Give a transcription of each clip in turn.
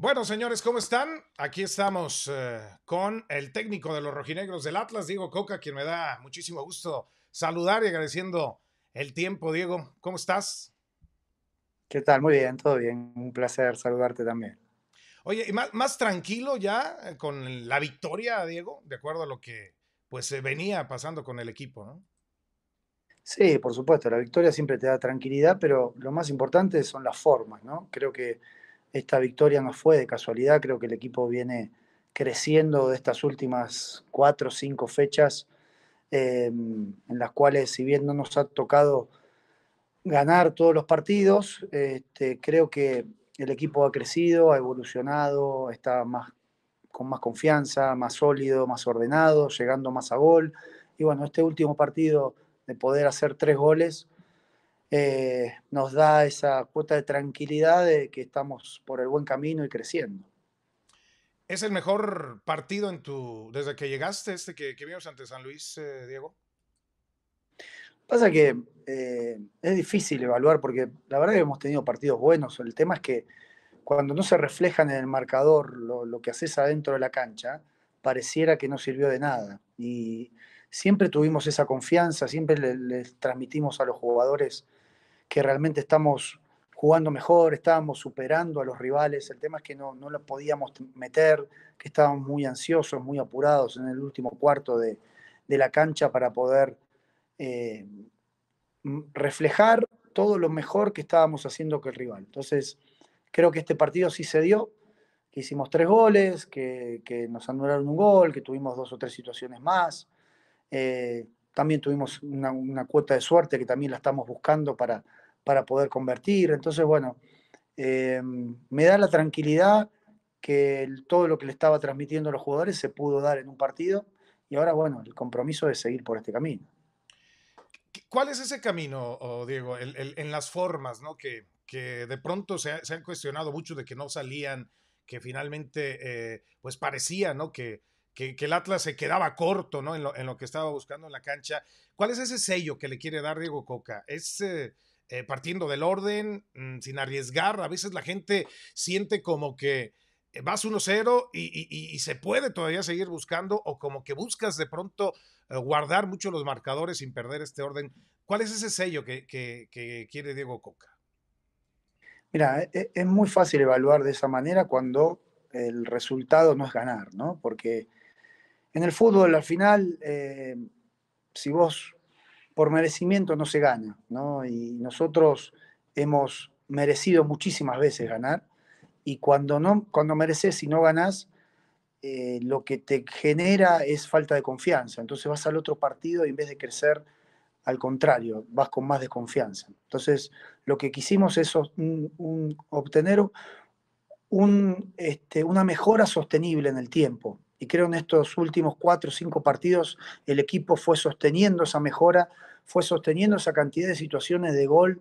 Bueno, señores, ¿cómo están? Aquí estamos eh, con el técnico de los rojinegros del Atlas, Diego Coca, quien me da muchísimo gusto saludar y agradeciendo el tiempo, Diego. ¿Cómo estás? ¿Qué tal? Muy bien, todo bien. Un placer saludarte también. Oye, ¿y más, tranquilo ya eh, con la victoria, Diego, de acuerdo a lo que pues venía pasando con el equipo, ¿no? Sí, por supuesto, la victoria siempre te da tranquilidad, pero lo más importante son las formas, ¿no? Creo que esta victoria no fue de casualidad, creo que el equipo viene creciendo de estas últimas cuatro o cinco fechas, eh, en las cuales si bien no nos ha tocado ganar todos los partidos, este, creo que el equipo ha crecido, ha evolucionado, está más, con más confianza, más sólido, más ordenado, llegando más a gol. Y bueno, este último partido de poder hacer tres goles eh, nos da esa cuota de tranquilidad de que estamos por el buen camino y creciendo. ¿Es el mejor partido en tu, desde que llegaste, este que, vimos ante San Luis, eh, Diego? Pasa que eh, es difícil evaluar porque la verdad que hemos tenido partidos buenos. El tema es que cuando no se reflejan en el marcador lo, que haces adentro de la cancha, pareciera que no sirvió de nada. Y siempre tuvimos esa confianza, siempre les transmitimos a los jugadores que realmente estamos jugando mejor, estábamos superando a los rivales, el tema es que no, lo podíamos meter, que estábamos muy ansiosos, muy apurados en el último cuarto de, la cancha para poder eh, reflejar todo lo mejor que estábamos haciendo que el rival. Entonces, creo que este partido sí se dio, que hicimos tres goles, que, nos anularon un gol, que tuvimos dos o tres situaciones más. Eh, también tuvimos una, cuota de suerte que también la estamos buscando para, para poder convertir. Entonces, bueno, eh, me da la tranquilidad que todo lo que le estaba transmitiendo a los jugadores se pudo dar en un partido y ahora, bueno, el compromiso de seguir por este camino. ¿Cuál es ese camino, Diego, en las formas, ¿no? que, de pronto se, han cuestionado mucho de que no salían, que finalmente, eh, pues parecía, ¿no? Que, que, el Atlas se quedaba corto ¿no? En lo, que estaba buscando en la cancha. ¿Cuál es ese sello que le quiere dar Diego Coca? ¿Es eh, eh, partiendo del orden, mm, sin arriesgar? A veces la gente siente como que eh, vas 1-0 y, se puede todavía seguir buscando o como que buscas de pronto guardar mucho los marcadores sin perder este orden. ¿Cuál es ese sello que, quiere Diego Coca? Mira, e, e, es, muy fácil evaluar de esa manera cuando el resultado no es ganar, ¿no? Porque en el fútbol, al final, eh, si vos por merecimiento no se gana, ¿no? Y nosotros hemos merecido muchísimas veces ganar y cuando no cuando mereces y no ganas eh, lo que te genera es falta de confianza entonces vas al otro partido y en vez de crecer al contrario vas con más desconfianza entonces lo que quisimos es obtener este, una mejora sostenible en el tiempo y creo en estos últimos cuatro o cinco partidos el equipo fue sosteniendo esa mejora, fue sosteniendo esa cantidad de situaciones de gol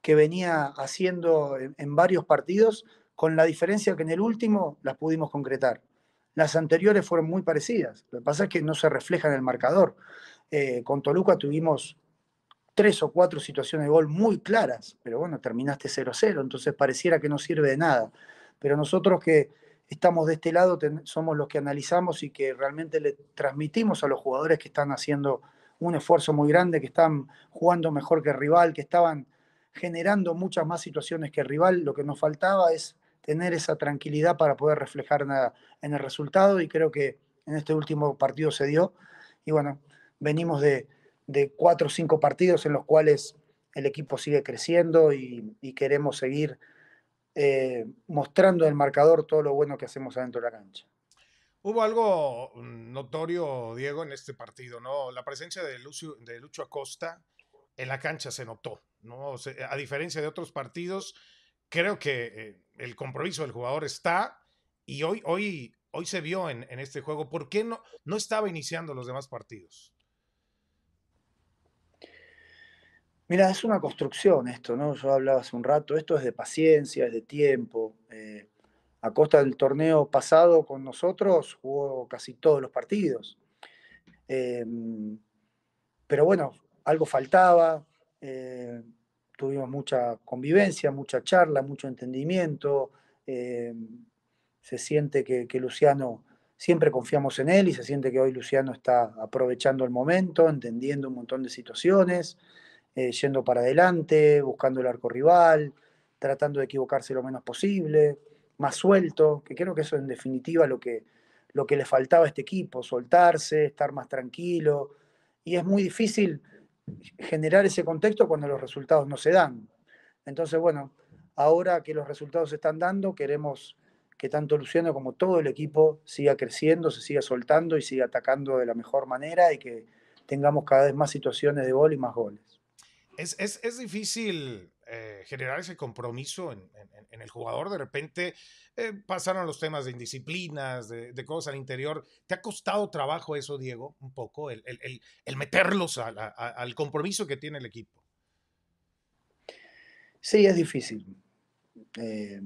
que venía haciendo en, varios partidos, con la diferencia que en el último las pudimos concretar. Las anteriores fueron muy parecidas, lo que pasa es que no se refleja en el marcador. Eh, con Toluca tuvimos tres o cuatro situaciones de gol muy claras, pero bueno, terminaste 0-0, entonces pareciera que no sirve de nada. Pero nosotros que estamos de este lado, somos los que analizamos y que realmente le transmitimos a los jugadores que están haciendo un esfuerzo muy grande, que están jugando mejor que rival, que estaban generando muchas más situaciones que rival. Lo que nos faltaba es tener esa tranquilidad para poder reflejar en el resultado y creo que en este último partido se dio. Y bueno, venimos de, cuatro o cinco partidos en los cuales el equipo sigue creciendo y queremos seguir eh, mostrando en el marcador todo lo bueno que hacemos adentro de la cancha. Hubo algo mm, notorio, Diego, en este partido, ¿no? La presencia de, Lucio, de Lucho Acosta en la cancha se notó, ¿no? a diferencia de otros partidos, creo que eh, el compromiso del jugador está y hoy, hoy, hoy se vio en, en este juego. ¿Por qué no, no estaba iniciando los demás partidos? Mira, es una construcción esto, ¿no? Yo hablaba hace un rato, esto es de paciencia, es de tiempo. Eh, a costa del torneo pasado con nosotros jugó casi todos los partidos. Em, pero bueno, algo faltaba, eh, tuvimos mucha convivencia, mucha charla, mucho entendimiento. Em, se siente que Luciano, siempre confiamos en él y se siente que hoy Luciano está aprovechando el momento, entendiendo un montón de situaciones. Eh, yendo para adelante, buscando el arco rival, tratando de equivocarse lo menos posible, más suelto, que creo que eso en definitiva lo que, lo que le faltaba a este equipo, soltarse, estar más tranquilo. Y es muy difícil generar ese contexto cuando los resultados no se dan. Entonces, bueno, ahora que los resultados se están dando, queremos que tanto Luciano como todo el equipo siga creciendo, se siga soltando y siga atacando de la mejor manera y que tengamos cada vez más situaciones de gol y más goles es, difícil eh, generar ese compromiso en, el jugador. De repente eh, pasaron los temas de indisciplinas, de, cosas al interior. ¿Te ha costado trabajo eso, Diego? Un poco, el, meterlos al compromiso que tiene el equipo. Sí, es difícil. Eh,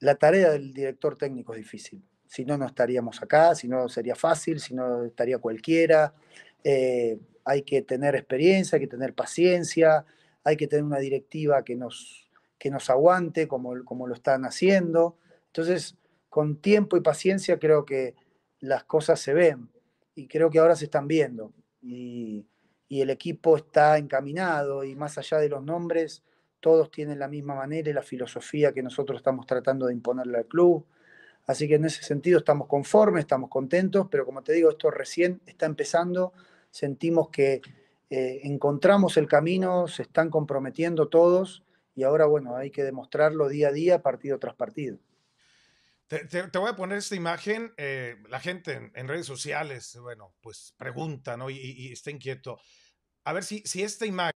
la tarea del director técnico es difícil. Si no, no estaríamos acá, si no sería fácil, si no estaría cualquiera hay que tener experiencia, hay que tener paciencia, hay que tener una directiva que nos, que nos aguante como, como lo están haciendo. Entonces, con tiempo y paciencia creo que las cosas se ven y creo que ahora se están viendo y, y el equipo está encaminado y más allá de los nombres, todos tienen la misma manera y la filosofía que nosotros estamos tratando de imponerle al club. Así que en ese sentido estamos conformes, estamos contentos, pero como te digo, esto recién está empezando sentimos que eh, encontramos el camino, se están comprometiendo todos y ahora, bueno, hay que demostrarlo día a día, partido tras partido. Te, voy a poner esta imagen, eh, la gente en, redes sociales, bueno, pues pregunta, ¿no? Y, y está inquieto. A ver si, si esta imagen...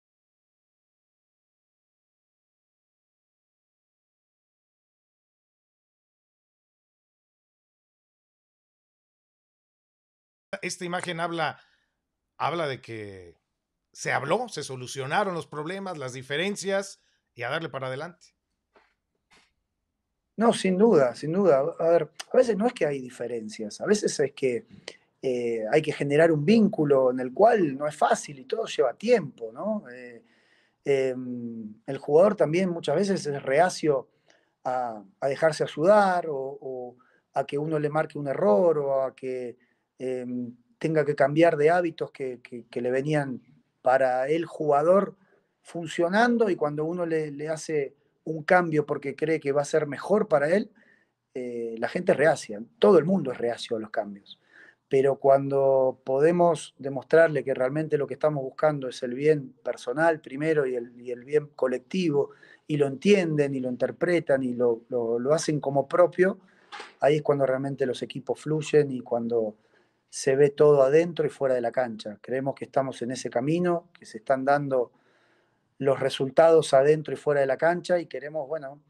esta imagen habla habla de que se habló, se solucionaron los problemas, las diferencias y a darle para adelante. No, sin duda, sin duda. A ver, a veces no es que hay diferencias, a veces es que eh, hay que generar un vínculo en el cual no es fácil y todo lleva tiempo, ¿no? Eh, em, el jugador también muchas veces es reacio a, dejarse ayudar o, a que uno le marque un error o a que em, tenga que cambiar de hábitos que, le venían para el jugador funcionando y cuando uno le, hace un cambio porque cree que va a ser mejor para él, eh, la gente es reacia, todo el mundo es reacio a los cambios. Pero cuando podemos demostrarle que realmente lo que estamos buscando es el bien personal primero y el, bien colectivo, y lo entienden y lo interpretan y lo, lo hacen como propio, ahí es cuando realmente los equipos fluyen y cuando se ve todo adentro y fuera de la cancha. Creemos que estamos en ese camino, que se están dando los resultados adentro y fuera de la cancha y queremos, bueno,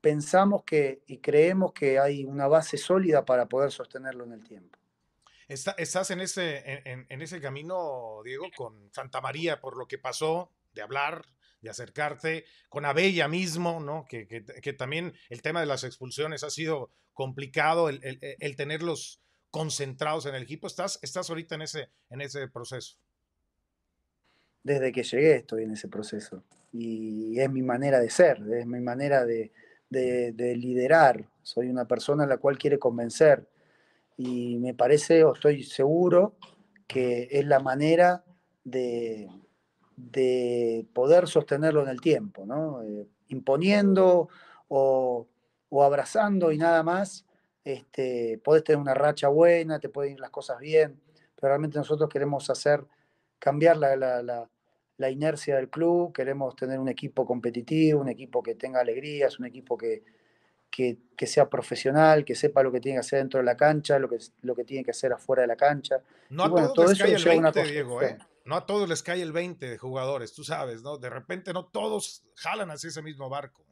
pensamos que y creemos que hay una base sólida para poder sostenerlo en el tiempo. estás en ese, en, ese camino, Diego, con Santa María, por lo que pasó, de hablar, de acercarte, con Abella mismo, ¿no? Que, que, también el tema de las expulsiones ha sido complicado, el, el, el tener los, concentrados en el equipo? ¿Estás, estás ahorita en ese, en ese proceso? Desde que llegué estoy en ese proceso y es mi manera de ser, es mi manera de, de, liderar. Soy una persona a la cual quiere convencer y me parece o estoy seguro que es la manera de, de poder sostenerlo en el tiempo, ¿no? Eh, imponiendo o, o abrazando y nada más, este, podés tener una racha buena, te pueden ir las cosas bien, pero realmente nosotros queremos hacer, cambiar la, inercia del club, queremos tener un equipo competitivo, un equipo que tenga alegrías, un equipo que, que, sea profesional, que sepa lo que tiene que hacer dentro de la cancha, lo que, lo que tiene que hacer afuera de la cancha. No a todos les cae el 20, ¿eh? No a todos les cae el 20 de jugadores, tú sabes, ¿no? De repente no todos jalan hacia ese mismo barco.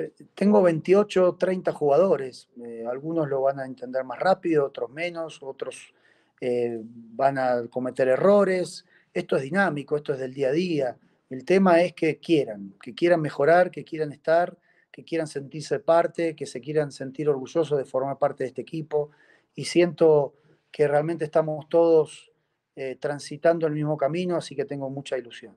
Eh, tengo 28, 30 jugadores. Eh, algunos lo van a entender más rápido, otros menos, otros eh, van a cometer errores. Esto es dinámico, esto es del día a día. El tema es que quieran, que quieran mejorar, que quieran estar, que quieran sentirse parte, que se quieran sentir orgullosos de formar parte de este equipo. Y siento que realmente estamos todos transitando el mismo camino, así que tengo mucha ilusión.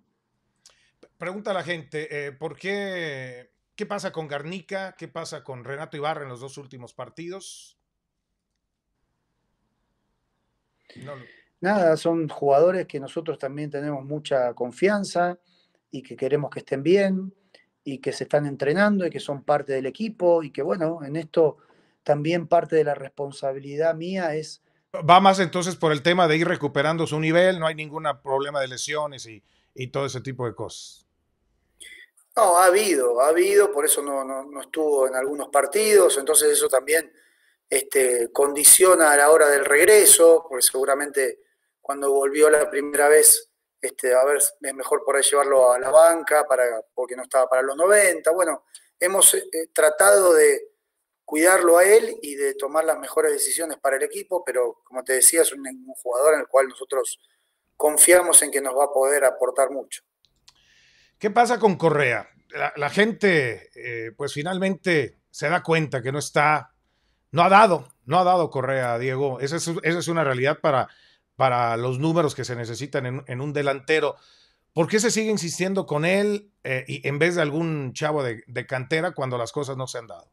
Pregunta a la gente, ¿por qué ¿Qué pasa con Garnica? ¿Qué pasa con Renato Ibarra en los dos últimos partidos? Nada, son jugadores que nosotros también tenemos mucha confianza y que queremos que estén bien y que se están entrenando y que son parte del equipo y que bueno, en esto también parte de la responsabilidad mía es... Va más entonces por el tema de ir recuperando su nivel, no hay ningún problema de lesiones y todo ese tipo de cosas. No, ha habido, ha habido, por eso no, estuvo en algunos partidos, entonces eso también este, condiciona a la hora del regreso, porque seguramente cuando volvió la primera vez, este, a ver, es mejor por llevarlo a la banca, para, porque no estaba para los 90. Bueno, hemos eh, tratado de cuidarlo a él y de tomar las mejores decisiones para el equipo, pero como te decía, es un jugador en el cual nosotros confiamos en que nos va a poder aportar mucho. ¿Qué pasa con Correa? La, gente, eh, pues finalmente se da cuenta que no está, no ha dado, no ha dado Correa, Diego. Esa es, una realidad para, para los números que se necesitan en, un delantero. ¿Por qué se sigue insistiendo con él eh, y en vez de algún chavo de, cantera cuando las cosas no se han dado?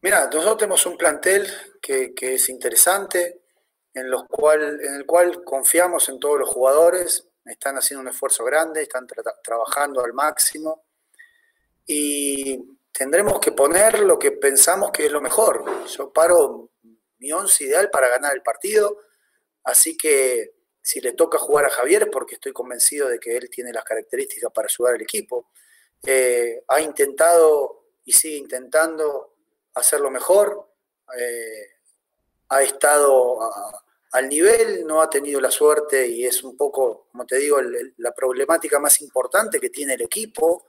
Mira, nosotros tenemos un plantel que, que es interesante, en, los cual, en el cual confiamos en todos los jugadores, están haciendo un esfuerzo grande, están trabajando al máximo y tendremos que poner lo que pensamos que es lo mejor. Yo paro mi once ideal para ganar el partido, así que si le toca jugar a Javier, porque estoy convencido de que él tiene las características para ayudar al equipo, eh, ha intentado y sigue intentando hacerlo mejor, eh, ha estado al nivel, no ha tenido la suerte y es un poco, como te digo, la problemática más importante que tiene el equipo,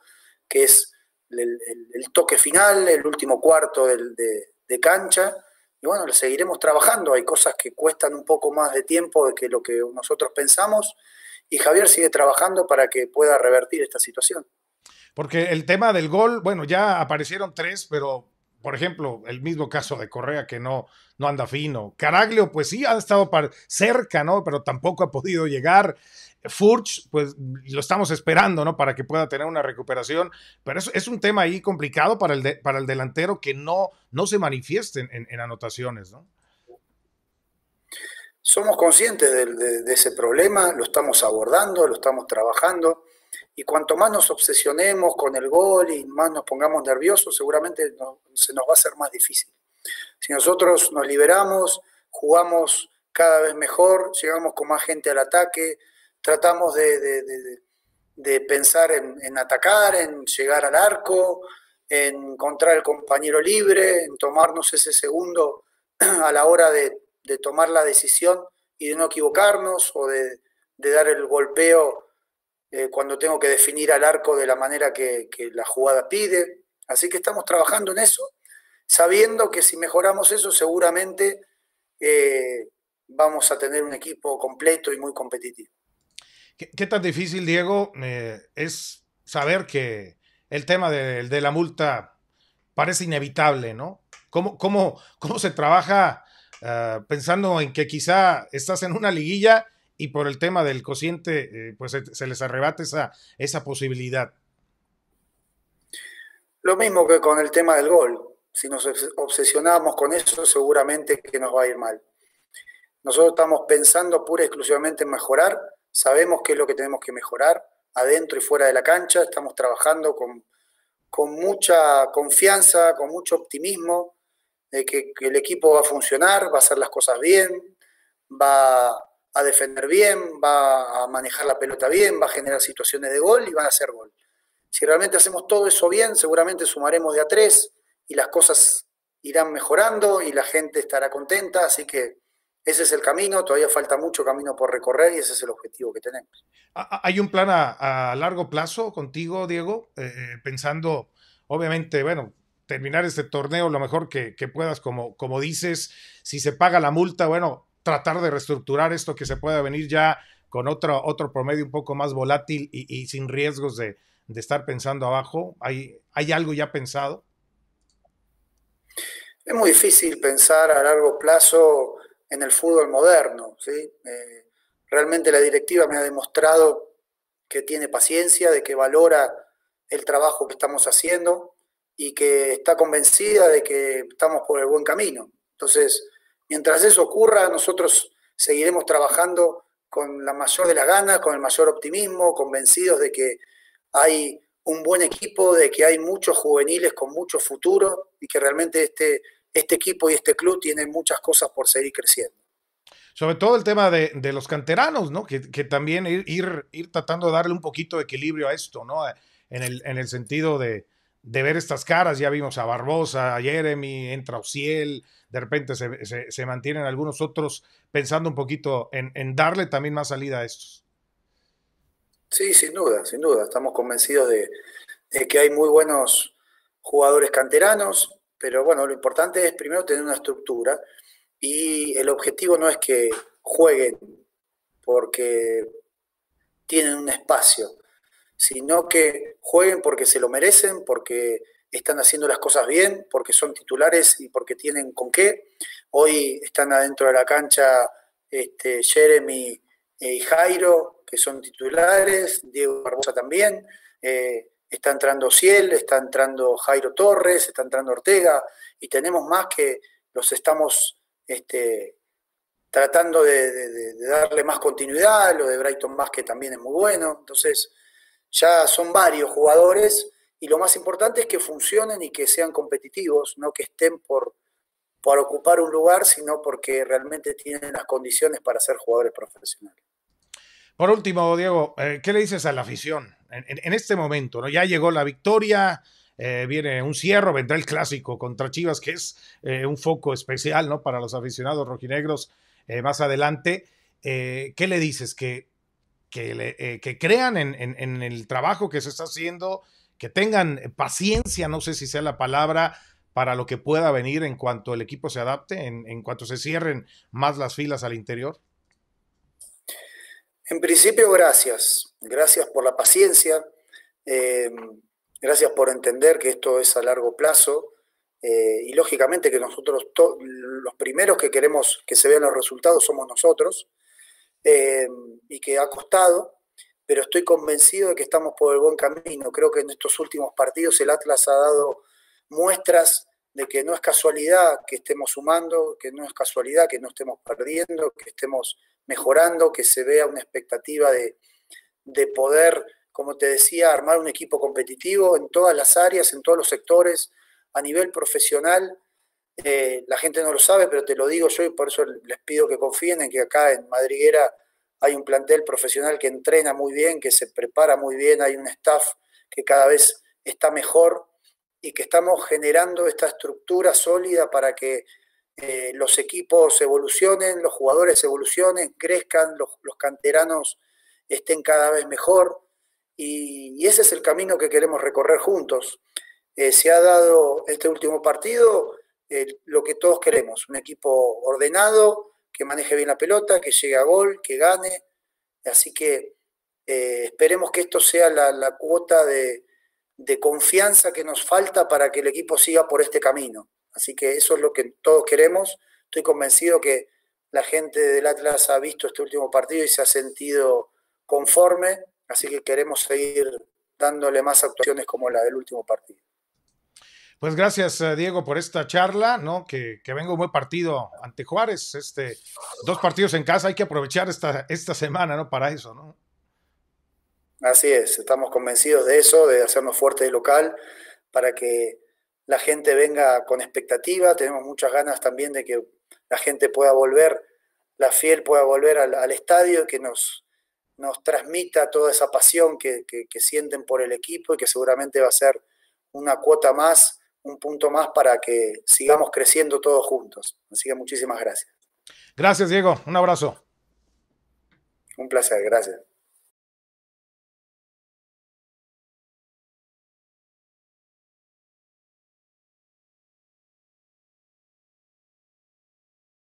que es el, toque final, el último cuarto de, cancha. Y bueno, le seguiremos trabajando. Hay cosas que cuestan un poco más de tiempo de que lo que nosotros pensamos. Y Javier sigue trabajando para que pueda revertir esta situación. Porque el tema del gol, bueno, ya aparecieron tres, pero por ejemplo, el mismo caso de Correa que no, no anda fino. Caraglio, pues sí, ha estado cerca, ¿no? Pero tampoco ha podido llegar. Furch, pues lo estamos esperando, ¿no? Para que pueda tener una recuperación. Pero es, un tema ahí complicado para el, para el delantero que no, no se manifieste en, anotaciones, ¿no? Somos conscientes de ese problema, lo estamos abordando, lo estamos trabajando. Y cuanto más nos obsesionemos con el gol y más nos pongamos nerviosos, seguramente se nos va a hacer más difícil. Si nosotros nos liberamos, jugamos cada vez mejor, llegamos con más gente al ataque, tratamos de, pensar en, en, atacar, en llegar al arco, en encontrar el compañero libre, en tomarnos ese segundo a la hora de, tomar la decisión y de no equivocarnos o de, dar el golpeo eh, cuando tengo que definir al arco de la manera que, la jugada pide. Así que estamos trabajando en eso, sabiendo que si mejoramos eso seguramente eh, vamos a tener un equipo completo y muy competitivo. ¿Qué, tan difícil, Diego, eh, es saber que el tema de, la multa parece inevitable, ¿no? ¿Cómo, cómo, cómo se trabaja ah, pensando en que quizá estás en una liguilla y por el tema del cociente, eh, pues se, les arrebata esa, esa posibilidad. Lo mismo que con el tema del gol. Si nos obsesionamos con eso, seguramente que nos va a ir mal. Nosotros estamos pensando pura y exclusivamente en mejorar, sabemos qué es lo que tenemos que mejorar, adentro y fuera de la cancha, estamos trabajando con, mucha confianza, con mucho optimismo de que, que el equipo va a funcionar, va a hacer las cosas bien, va a defender bien, va a manejar la pelota bien, va a generar situaciones de gol y va a hacer gol. Si realmente hacemos todo eso bien, seguramente sumaremos de a tres y las cosas irán mejorando y la gente estará contenta, así que ese es el camino, todavía falta mucho camino por recorrer y ese es el objetivo que tenemos. ¿Hay un plan a, largo plazo contigo, Diego? Eh, eh, pensando, obviamente, bueno, terminar este torneo lo mejor que, puedas, como, como dices, si se paga la multa, bueno, tratar de reestructurar esto que se pueda venir ya con otro, otro promedio un poco más volátil y, sin riesgos de, estar pensando abajo? ¿Hay, ¿Hay algo ya pensado? Es muy difícil pensar a largo plazo en el fútbol moderno. ¿sí? Eh, realmente la directiva me ha demostrado que tiene paciencia, de que valora el trabajo que estamos haciendo y que está convencida de que estamos por el buen camino. Entonces, Mientras eso ocurra, nosotros seguiremos trabajando con la mayor de las ganas, con el mayor optimismo, convencidos de que hay un buen equipo, de que hay muchos juveniles con mucho futuro y que realmente este, este equipo y este club tienen muchas cosas por seguir creciendo. Sobre todo el tema de, los canteranos, Que, también ir, ir, tratando de darle un poquito de equilibrio a esto, ¿no? en el sentido de, de ver estas caras. Ya vimos a Barbosa, a Jeremy, entra Ociel, de repente se, mantienen algunos otros pensando un poquito en, darle también más salida a estos. Sí, sin duda, sin duda. Estamos convencidos de que hay muy buenos jugadores canteranos, pero bueno, lo importante es primero tener una estructura y el objetivo no es que jueguen porque tienen un espacio, sino que jueguen porque se lo merecen, porque están haciendo las cosas bien, porque son titulares y porque tienen con qué. Hoy están adentro de la cancha este, Jeremy eh, y Jairo, que son titulares, Diego Barbosa también. Eh, está entrando Ciel, está entrando Jairo Torres, está entrando Ortega, y tenemos más que los estamos este, tratando de, de, darle más continuidad, lo de Brighton más que también es muy bueno. Entonces, ya son varios jugadores y lo más importante es que funcionen y que sean competitivos, no que estén por, por ocupar un lugar, sino porque realmente tienen las condiciones para ser jugadores profesionales. Por último, Diego, eh, ¿qué le dices a la afición en, este momento? ¿no? Ya llegó la victoria, eh, viene un cierre, vendrá el clásico contra Chivas, que es eh, un foco especial ¿no? para los aficionados rojinegros más adelante. ¿Qué le dices? ¿Que eh, que, crean en, el trabajo que se está haciendo, que tengan eh, paciencia, no sé si sea la palabra, para lo que pueda venir en cuanto el equipo se adapte, en, cuanto se cierren más las filas al interior? En principio, gracias. Gracias por la paciencia. Eh, gracias por entender que esto es a largo plazo. y lógicamente que nosotros, los primeros que queremos que se vean los resultados somos nosotros. Eh, y que ha costado, pero estoy convencido de que estamos por el buen camino. Creo que en estos últimos partidos el Atlas ha dado muestras de que no es casualidad que estemos sumando, que no es casualidad que no estemos perdiendo, que estemos mejorando, que se vea una expectativa de, de poder, como te decía, armar un equipo competitivo en todas las áreas, en todos los sectores, a nivel profesional eh, la gente no lo sabe, pero te lo digo yo y por eso les pido que confíen en que acá en Madriguera hay un plantel profesional que entrena muy bien, que se prepara muy bien, hay un staff que cada vez está mejor y que estamos generando esta estructura sólida para que eh, los equipos evolucionen, los jugadores evolucionen, crezcan, los, canteranos estén cada vez mejor y, ese es el camino que queremos recorrer juntos. Eh, se ha dado este último partido eh, lo que todos queremos, un equipo ordenado, que maneje bien la pelota, que llegue a gol, que gane. Así que eh, esperemos que esto sea la, cuota de, de, confianza que nos falta para que el equipo siga por este camino. Así que eso es lo que todos queremos. Estoy convencido que la gente del Atlas ha visto este último partido y se ha sentido conforme. Así que queremos seguir dándole más actuaciones como la del último partido. Pues gracias, eh, Diego, por esta charla, ¿no? Que, vengo venga un buen partido ante Juárez. Este, dos partidos en casa, hay que aprovechar esta, esta semana, ¿no? Para eso, ¿no? Así es, estamos convencidos de eso, de hacernos fuerte de local, para que la gente venga con expectativa. Tenemos muchas ganas también de que la gente pueda volver, la fiel pueda volver al, estadio y que nos, nos transmita toda esa pasión que sienten por el equipo y que seguramente va a ser una cuota más un punto más para que sigamos creciendo todos juntos. Así que muchísimas gracias. Gracias, Diego. Un abrazo. Un placer, gracias.